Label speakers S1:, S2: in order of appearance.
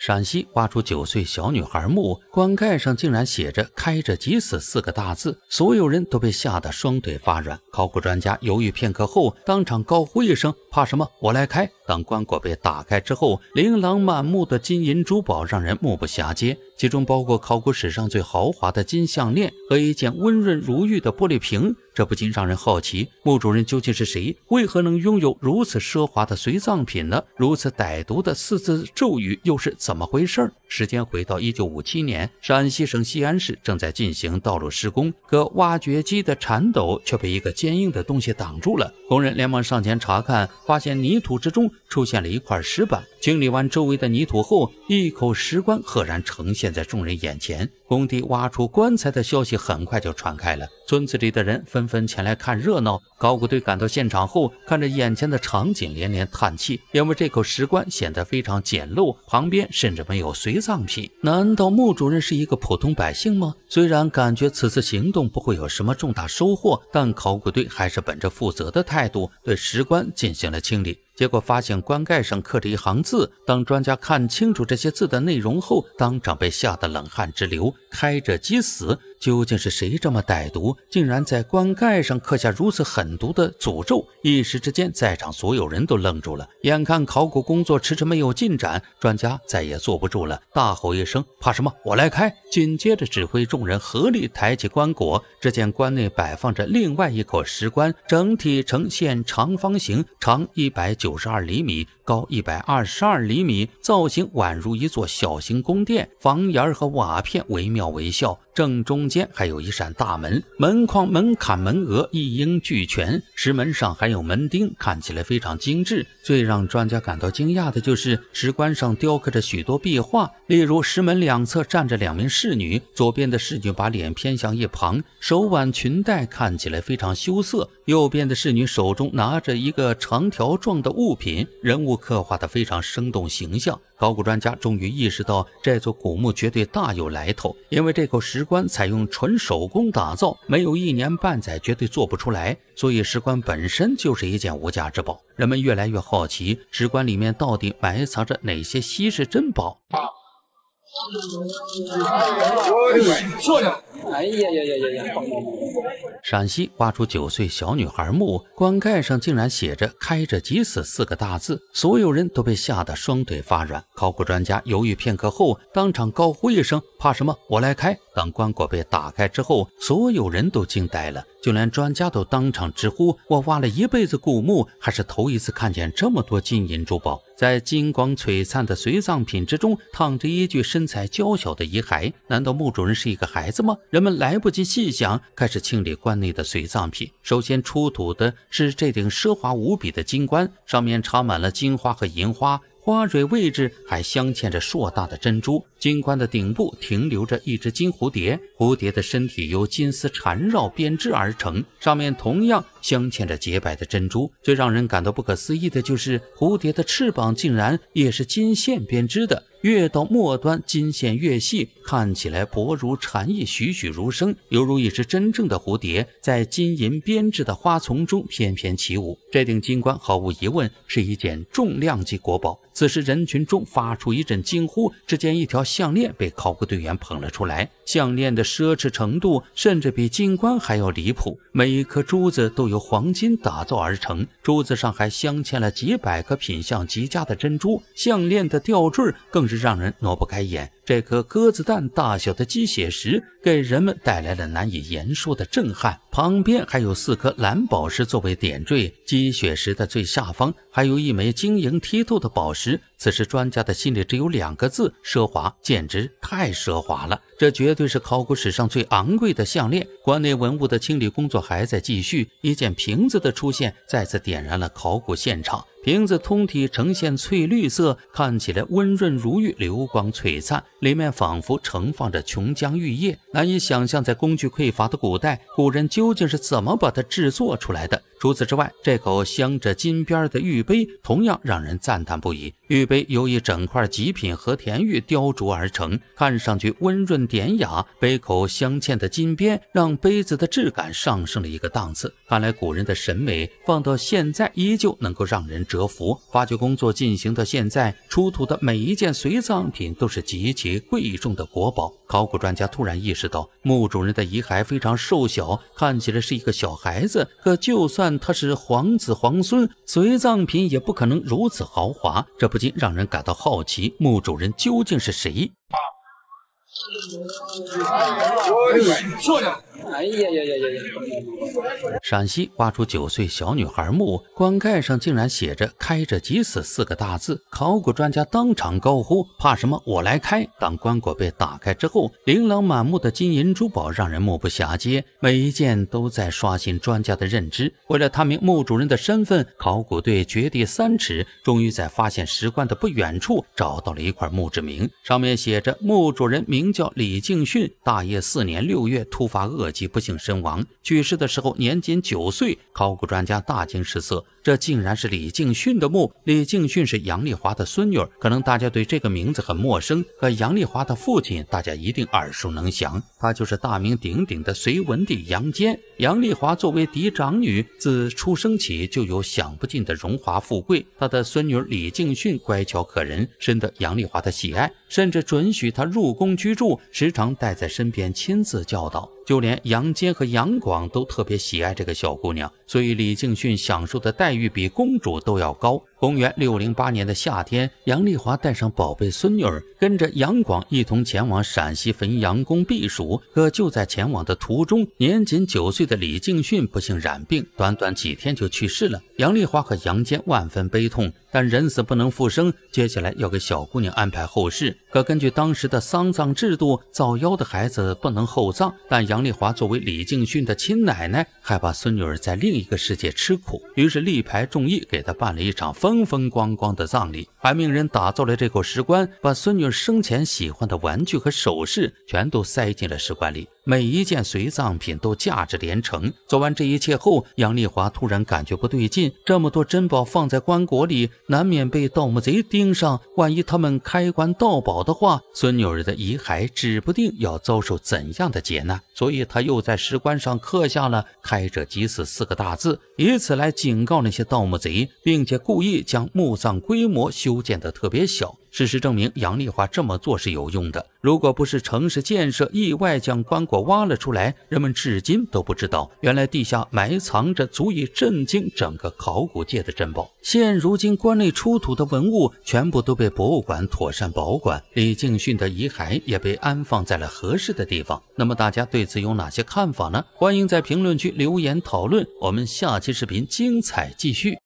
S1: 陕西挖出九岁小女孩墓，棺盖上竟然写着“开着急死”四个大字，所有人都被吓得双腿发软。考古专家犹豫片刻后，当场高呼一声：“怕什么？我来开！”当棺椁被打开之后，琳琅满目的金银珠宝让人目不暇接。其中包括考古史上最豪华的金项链和一件温润如玉的玻璃瓶，这不禁让人好奇墓主人究竟是谁？为何能拥有如此奢华的随葬品呢？如此歹毒的四字咒语又是怎么回事？时间回到一九五七年，陕西省西安市正在进行道路施工，可挖掘机的铲斗却被一个坚硬的东西挡住了。工人连忙上前查看，发现泥土之中出现了一块石板。清理完周围的泥土后，一口石棺赫然呈现。现在众人眼前，工地挖出棺材的消息很快就传开了。村子里的人纷纷前来看热闹。考古队赶到现场后，看着眼前的场景，连连叹气，因为这口石棺显得非常简陋，旁边甚至没有随葬品。难道墓主人是一个普通百姓吗？虽然感觉此次行动不会有什么重大收获，但考古队还是本着负责的态度对石棺进行了清理。结果发现棺盖上刻着一行字。当专家看清楚这些字的内容后，当场被吓得冷汗直流，开着鸡死。究竟是谁这么歹毒，竟然在棺盖上刻下如此狠毒的诅咒？一时之间，在场所有人都愣住了。眼看考古工作迟迟没有进展，专家再也坐不住了，大吼一声：“怕什么？我来开！”紧接着，指挥众人合力抬起棺椁，只见棺内摆放着另外一口石棺，整体呈现长方形，长一百九十二厘米，高一百二十二厘米，造型宛如一座小型宫殿，房檐和瓦片惟妙惟肖，正中。间还有一扇大门，门框、门槛、门额一应俱全。石门上还有门钉，看起来非常精致。最让专家感到惊讶的就是石棺上雕刻着许多壁画，例如石门两侧站着两名侍女，左边的侍女把脸偏向一旁，手挽裙带，看起来非常羞涩。右边的侍女手中拿着一个长条状的物品，人物刻画的非常生动形象。考古专家终于意识到，这座古墓绝对大有来头，因为这口石棺采用纯手工打造，没有一年半载绝对做不出来，所以石棺本身就是一件无价之宝。人们越来越好奇，石棺里面到底埋藏着哪些稀世珍宝？哎呀呀呀呀！呀！陕西挖出九岁小女孩墓，棺盖上竟然写着“开着急死”四个大字，所有人都被吓得双腿发软。考古专家犹豫片刻后，当场高呼一声。怕什么？我来开。当棺椁被打开之后，所有人都惊呆了，就连专家都当场直呼：“我挖了一辈子古墓，还是头一次看见这么多金银珠宝。”在金光璀璨的随葬品之中，躺着一具身材娇小的遗骸。难道墓主人是一个孩子吗？人们来不及细想，开始清理棺内的随葬品。首先出土的是这顶奢华无比的金冠，上面插满了金花和银花。花蕊位置还镶嵌着硕大的珍珠，金冠的顶部停留着一只金蝴蝶，蝴蝶的身体由金丝缠绕编织而成，上面同样镶嵌着洁白的珍珠。最让人感到不可思议的就是，蝴蝶的翅膀竟然也是金线编织的。越到末端，金线越细，看起来薄如蝉翼，栩栩如生，犹如一只真正的蝴蝶在金银编织的花丛中翩翩起舞。这顶金冠毫无疑问是一件重量级国宝。此时，人群中发出一阵惊呼，只见一条项链被考古队员捧了出来。项链的奢侈程度甚至比金冠还要离谱，每一颗珠子都由黄金打造而成，珠子上还镶嵌了几百颗品相极佳的珍珠。项链的吊坠更是让人挪不开眼。这颗鸽子蛋大小的鸡血石给人们带来了难以言说的震撼，旁边还有四颗蓝宝石作为点缀。鸡血石的最下方还有一枚晶莹剔透的宝石。此时，专家的心里只有两个字：奢华，简直太奢华了！这绝对是考古史上最昂贵的项链。馆内文物的清理工作还在继续，一件瓶子的出现再次点燃了考古现场。瓶子通体呈现翠绿色，看起来温润如玉，流光璀璨，里面仿佛盛放着琼浆玉液。难以想象，在工具匮乏的古代，古人究竟是怎么把它制作出来的？除此之外，这口镶着金边的玉杯同样让人赞叹不已。玉杯由一整块极品和田玉雕琢而成，看上去温润典雅。杯口镶嵌的金边让杯子的质感上升了一个档次。看来古人的审美放到现在依旧能够让人折服。发掘工作进行到现在，出土的每一件随葬品都是极其贵重的国宝。考古专家突然意识到，墓主人的遗骸非常瘦小，看起来是一个小孩子。可就算但他是皇子皇孙，随葬品也不可能如此豪华，这不禁让人感到好奇，墓主人究竟是谁？哎呀呀呀呀！陕西挖出九岁小女孩墓，棺盖上竟然写着“开着即死”四个大字，考古专家当场高呼：“怕什么？我来开！”当棺椁被打开之后，琳琅满目的金银珠宝让人目不暇接，每一件都在刷新专家的认知。为了探明墓主人的身份，考古队掘地三尺，终于在发现石棺的不远处找到了一块墓志铭，上面写着墓主人名叫李敬训，大业四年六月突发恶疾。即不幸身亡，去世的时候年仅九岁。考古专家大惊失色，这竟然是李敬训的墓。李敬训是杨丽华的孙女，可能大家对这个名字很陌生，可杨丽华的父亲大家一定耳熟能详，他就是大名鼎鼎的隋文帝杨坚。杨丽华作为嫡长女，自出生起就有享不尽的荣华富贵。她的孙女李静训乖巧可人，深得杨丽华的喜爱，甚至准许她入宫居住，时常带在身边亲自教导。就连杨坚和杨广都特别喜爱这个小姑娘。所以李敬训享受的待遇比公主都要高。公元六零八年的夏天，杨丽华带上宝贝孙女儿，跟着杨广一同前往陕西汾阳宫避暑。可就在前往的途中，年仅九岁的李敬训不幸染病，短短几天就去世了。杨丽华和杨坚万分悲痛，但人死不能复生，接下来要给小姑娘安排后事。可根据当时的丧葬制度，造妖的孩子不能厚葬。但杨丽华作为李敬训的亲奶奶，害怕孙女儿在另一个世界吃苦，于是力排众议，给她办了一场风风光光的葬礼，还命人打造了这口石棺，把孙女生前喜欢的玩具和首饰全都塞进了石棺里。每一件随葬品都价值连城。做完这一切后，杨丽华突然感觉不对劲。这么多珍宝放在棺椁里，难免被盗墓贼盯上。万一他们开棺盗宝的话，孙女儿的遗骸指不定要遭受怎样的劫难。所以，他又在石棺上刻下了“开者即死”四个大字，以此来警告那些盗墓贼，并且故意将墓葬规模修建得特别小。事实证明，杨丽华这么做是有用的。如果不是城市建设意外将棺椁挖了出来，人们至今都不知道原来地下埋藏着足以震惊整个考古界的珍宝。现如今，棺内出土的文物全部都被博物馆妥善保管，李敬训的遗骸也被安放在了合适的地方。那么，大家对此有哪些看法呢？欢迎在评论区留言讨论。我们下期视频精彩继续。